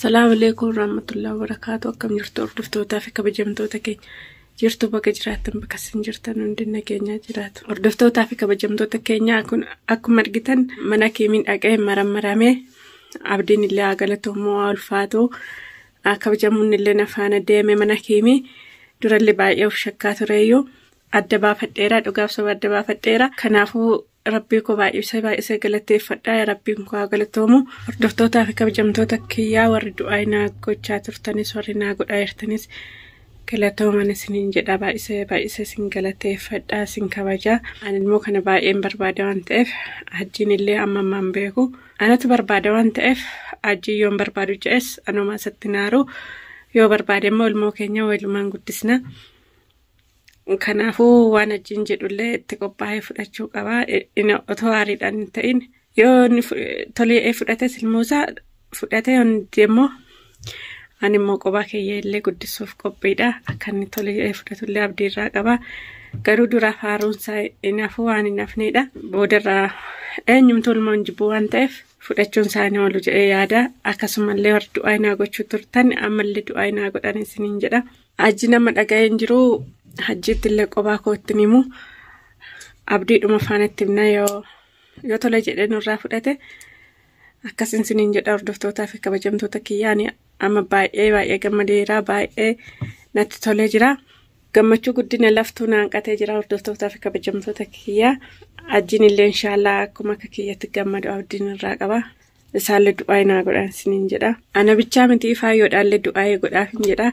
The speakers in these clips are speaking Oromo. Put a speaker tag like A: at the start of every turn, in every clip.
A: Salaam aleekum rahmatullahi barakaatu. Akkam jirtu hordoftootaafi fi kabajamtoota keenya. Jirtu bakka jiraattan bakka isin jirtan hundi nageenyaa jiraatu. Hordoftootaafi fi kabajamtoota keenya akkuma argitan mana kee miidhagee marammaramee abdiin illee haa galatoommoo haa ulfaatu. Kabajamuun illee nafaana deeme mana kiimii durallee baay'ee of shakkaa tureyyuu adda baafadheera dhugaaf soba adda baafadheera. Kanaafuu Rabbii koo baay'isa baay'isee galateeffadhaa yaa rabbiin koo haa galatoomu hordoftoota kabajamtoota kiyyaa warri du'aa gochaa turtanis warri naa godhaa jirtanis galatooman isiniin jedha baay'isee baay'isee isin galateeffadhaa isin kabajaa ani immoo kana baay'een barbaada waan ta'eef ajjiin illee amma beeku anatu barbaada waan ta'eef ajjii yoon barbaadu jedhes anuma isatti naaru yoo barbaade immoo ilmoo keenya walumaan guddisna. Kanaafuu waan ajjiin jedhullee itti qophaa'ee fudhachuu qabaa. E, otoo aariidhaan hin ta'in yoo tolee fudhates ilmoosaa fudhatee hundi immoo ani immoo qophaa kiyya illee guddisuuf qophiidha. Akka inni tolee fudhatullee abdii irraa qaba. Garuu duraa haaromsaa inaafuu waan hin hafneedha. Boodarraa eenyumtu ilmoon jibbuu waan ta'eef fudhachuun isaa isaanii oolu jedhee yaada. Akkasumallee warri du'aa inaa gochuu turtan ammallee du'aa inaa godhan isiniin jedha. Ajji nama hin jiruu. hajjiitti illee qophaa kootiin abdii dhuma faanatti imna yoo tola jedhee nurraa fudhate akkasiin siniin jedha hordoftoota fi kabajamtoota kiyyaan amma baay'ee baay'ee gammadeera baay'ee natti tolee jira gammachuu guddina laftuu naanqatee qatee jira hordoftoota fi kabajamtoota kiyyaa ajjiin illee inshaallah akkuma akka kiyyaatti gammadu abdiin irraa qaba isaallee du'aa naa godhaan siniin jedha ana bichaa mitii faayyoodhaallee du'aa godhaaf hin jedha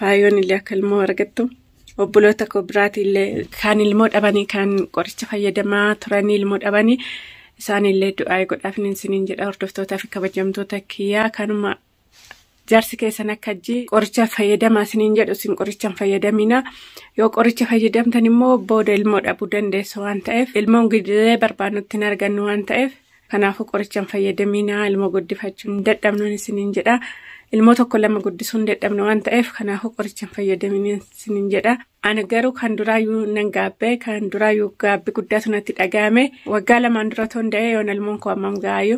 A: faayyoon illee akka ilmoo argattu. obboloota kobiraatiillee kan ilmoo dhabanii kan qoricha fayyadamaa turanii ilmoo dhabanii isaaniillee du'aa godhaaf isiniin jedha hordoftoota fi kabajamtoota kiyyaa kanuma jaarsi keessan akka ajji qoricha fayyadamaa isiniin jedhu isin qorichaan fayyadaminaa yoo qoricha fayyadamtan immoo booda ilmoo dhabuu dandeessu waan ta'eef ilmoo gidilee barbaadnutti hin argannu waan ta'eef kanaafuu qorichaan fayyadaminaa ilmoo guddifachuun dadhabnuun isiniin jedha. ilmoo tokko lama guddisuun dadhabna waan ta'eef kanaafuu qoricha hin fayyadamin jedha. Ani garuu kan duraayyuu nan gaabbee kan duraayyuu gaabbii guddaatu natti dhaga'ame waggaa lamaan dura da'ee yoon ilmoon koo hammam gaayyu.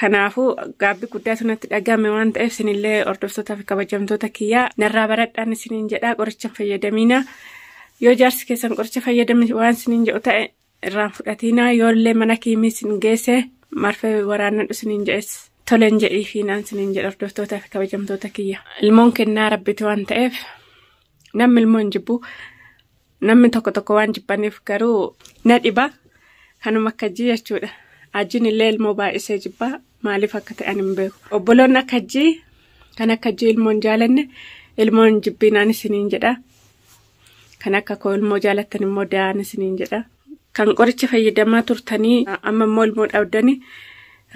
A: Kanaafuu gaabbii guddaatu natti dhaga'ame waan ta'eef sinillee hordoftotaa fi kabajamtoota kiyyaa narraa baradhaan sinin jedhaa qoricha fayyadamiina Yoo jaarsi keessan qoricha fayyadame waan sinin jedhu ta'e irraan fudhatina yoollee mana kiimis hin geesse marfee waraanadhu sinin jedhes. Toleen jedhii fi naan siniin jedha hordoftoota fi kabajamtoota kiyya. Ilmoon kennaa rabbitti waan ta'eef namni ilmoon hin jibbu namni tokko tokko waan jibbaniif garuu na dhiba kanuma akka ajjii jechuudha. Ajjiin illee ilmoo baay'isee jibbaa maaliif akka ta'an hin beeku. Obboloon akka ajjii kan akka ajjii ilmoon hin jaalanne ilmoo hin jibbii naan siniin jedha. Kan akka koo ilmoo jaalattan immoo da'aan siniin jedha. Kan qoricha fayyadamaa turtanii amma immoo ilmoo dhabdanii.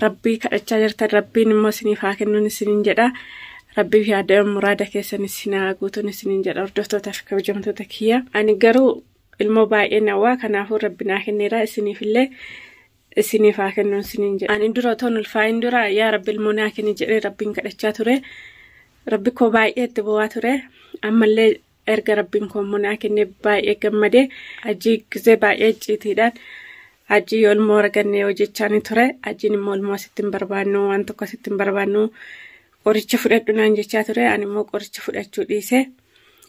A: rabbii kadhachaa jirtan rabbiin immoo isiniif haa kennuun isiniin jedha. Rabbii fi yaadama muraada keessan isin haa guutuun isiniin jedha hordoftootaaf kabajamtoota kiyya. Ani garuu ilmoo baay'ee hawaa kanaafuu rabbi naa kenneera isiniif illee. Isiniif haa kennuun isiniin jedha. Ani dura toon ulfaayin dura yaa rabbi ilmoo naa kenni jedhee rabbiin kadhachaa ture. Rabbi koo baay'ee itti bu'aa ture. Ammallee erga rabbiin koo naa kennee baay'ee gammadee hajii gizee baay'ee ciitiidhaan. ajjii yoo ilmoo arganne yoo jechaani ture ajjiin immoo ilmoo asitti hin barbaannu waan tokko asitti hin barbaannu qoricha fudhadhu naan jechaa ture ani immoo qoricha fudhachuu dhiise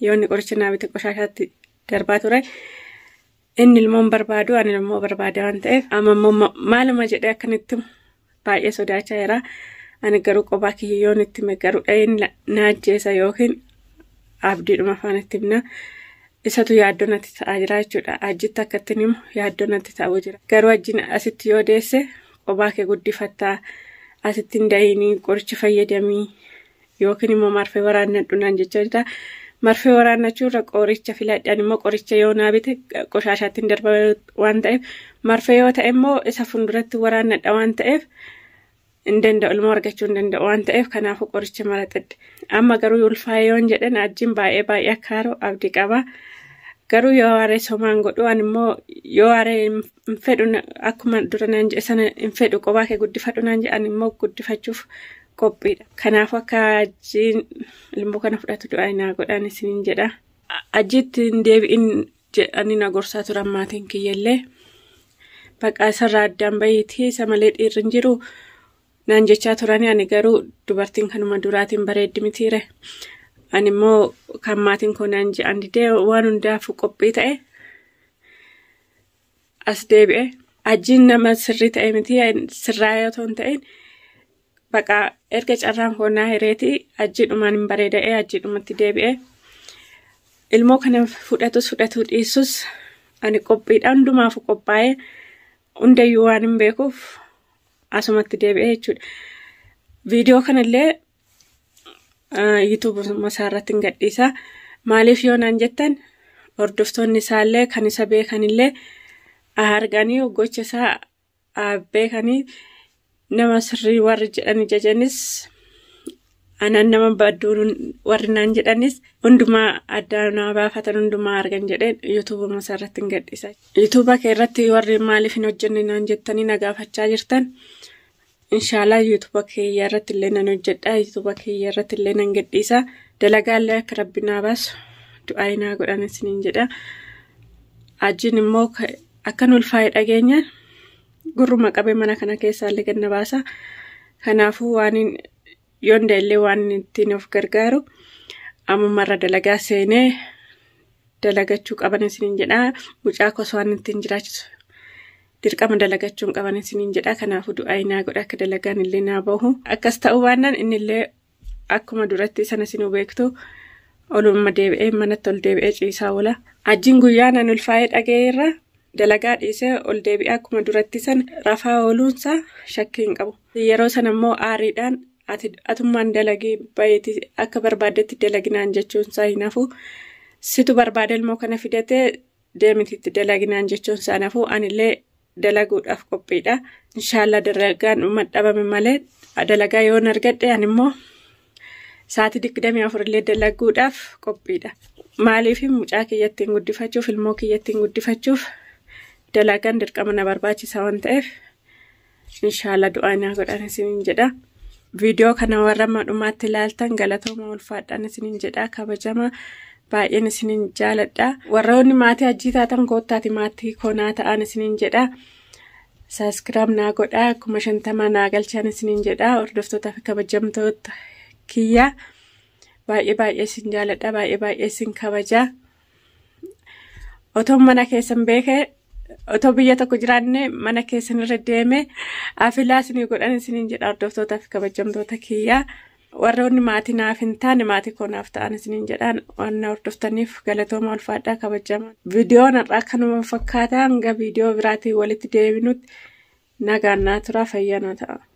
A: yoo inni qoricha naa bite qoshaasaatti darbaa ture inni ilmoo hin barbaadu ani ilmoo barbaada waan ta'eef amma immoo maaluma jedhee akkanitti baay'ee sodaachaa jira ani garuu qophaa kiyyoon itti meeggarudha inni naajjeessa yookiin abdiidhuma afaan itti himna. Isatu yaaddoo natti ta'aa jira jechuudha. Ajjitti akkattiin immoo yaaddoo natti ta'uu jira. Garuu wajjin asitti yoo deesse kophaa kee guddifattaa asitti hin dahiinii qorichi fayyadamii yookiin immoo marfee waraannadhu naan jechaa jira. Marfee waraannachuurra qoricha filadhaan immoo qoricha yoo naa qoshaashaatti hin darba waan ta'eef marfee yoo ta'e immoo isa fuulduratti waraannadha waan ta'eef hin danda'u argachuu hin danda'u waan ta'eef kanaafuu qoricha maratadde. Amma garuu ulfaa'ee yoon jedhan ajjiin baay'ee baay'ee akka haru abdii qaba. Garuu yoo waaree somaan godhu ani immoo yoo waaree hin fedhu akkuma dura naan jedhe sana hin fedhu kophaa kee guddifadhu naan jedhe immoo guddifachuuf qophiidha. Kanaafuu akka ajjiin ilmoo kana fudhatu du'aa naa godhaan isin jedha. Ajjiitti hin deebi'in jedhanii na gorsaa turan maatiin kiyyallee. Baqaa isarraa addaan bahiiti isa malee dhiirri hin jiru. naan jechaa turani ani garuu dubartiin kanuma duraatiin bareeddi mitiire ani immoo kan maatiin koo naan je'an waan hundaaf qophii ta'e as deebi'e ajiin nama sirrii ta'e miti sirraa yoo ta'u hin ta'in baqaa erga carraan koo naa hireeti dhumaan hin bareeda'e ajiidhumatti deebi'e ilmoo kana fudhatus fudhatu dhiisus ani qophiidhaan hundumaaf qophaa'ee hundayyuu waan hin beekuuf. asumatti deebi'ee jechuudha. Viidiyoo kanallee yuutuubuma isaarratti hin gadhiisaa. Maaliif yoonaan jettan hordoftoonni isaallee kan isa beekanillee arganii hoggocha isaa beekanii nama sirrii warri jedhan jajanis anaan nama badduu warri naan jedhanis hundumaa adda naa baafatan hundumaa argan jedheen yuutuuba masaarratti hin gadhiisa. Yuutuuba irratti warri maaliif hin hojjenne naan jettanii na gaafachaa jirtan inshaalaa yuutuuba keeyyaa irratti illee nan hojjedha yuutuuba keeyyaa irratti illee nan gadhiisa illee akka rabbi naa baasu du'aa naa godhan isiniin jedha ajiin immoo akka nulfaa'ee dhageenya gurruma qabee mana kana keessaallee gad na baasa kanaafuu waan yoonda illee waan ittiin of gargaaru ammumarra dalagaa seenee dalagachuu qaban isiniin jedha Mucaa kosaa waan ittiin jiraachisu dirqama dalagachuun qaban isiniin jedha Kanaafuu du'aa inni godha akka dalagaan illee na bahu. Akkas ta'uu baannaan illee akkuma duratti sana isinuu beektu olumma deebi'ee manatti ol deebi'ee ciisaa oola. Ajjiin guyyaa nan ulfaa'ee dhaga'eerra. Dalagaa dhiisee ol deebi'ee akkuma duratti sana rafaa ooluunsaa shakkii hin qabu. Yeroo sana immoo aariidhaan atummaan dalagii baay'ee akka barbaaddetti dalaginaan jechuunsaa hinaafuu situ barbaada ilmoo kana fidatee deemititti dalaginaan jechuunsaa hinaafuu anillee dalaguudhaaf qophiidha. Inshaallah dalagaan maxxabame malee dalagaa yoon argadhe animmoo sa'aatii digdamii illee dalaguudhaaf qophiidha. Maaliif mucaa kiyya ittiin guddifachuuf ilmoo kiyya ittiin guddifachuuf dalagaan dirqama na barbaachisaa waan ta'eef inshaallah du'aa naa godhan isiniin jedha. Viidiyoo kana warra madhumaatti ilaaltan galatooma ulfaadhaan isiniin jedha kabajama baay'een isiniin jaaladhaa. Warroonni maatii hajjii taatan koottaati maatii konaa ta'an isiniin jedha Saaskiraam naa godhaa akkuma shantama naa galchan isiniin jedha Hordoftoota kabajamtoota kiyya baay'ee baay'ee isin jaaladhaa baay'ee baay'ee isin kabajaa. Otoon mana keessan beeke otoo biyya tokko jiraanne mana keessanirra deeme afilaa isinii godhan isiniin jedha hordoftootaa fi kabajamtoota kiyyaa warroonni maatii naaf hin taane maatii koonaaf ta'an isiniin jedhaan waan hordoftaniif galatooma ulfaadhaa kabajama. viidiyoon har'aa kanuma fakkaata hanga viidiyoo biraatiin walitti deebinutti nagaan naa turaa fayyanoo ta'a.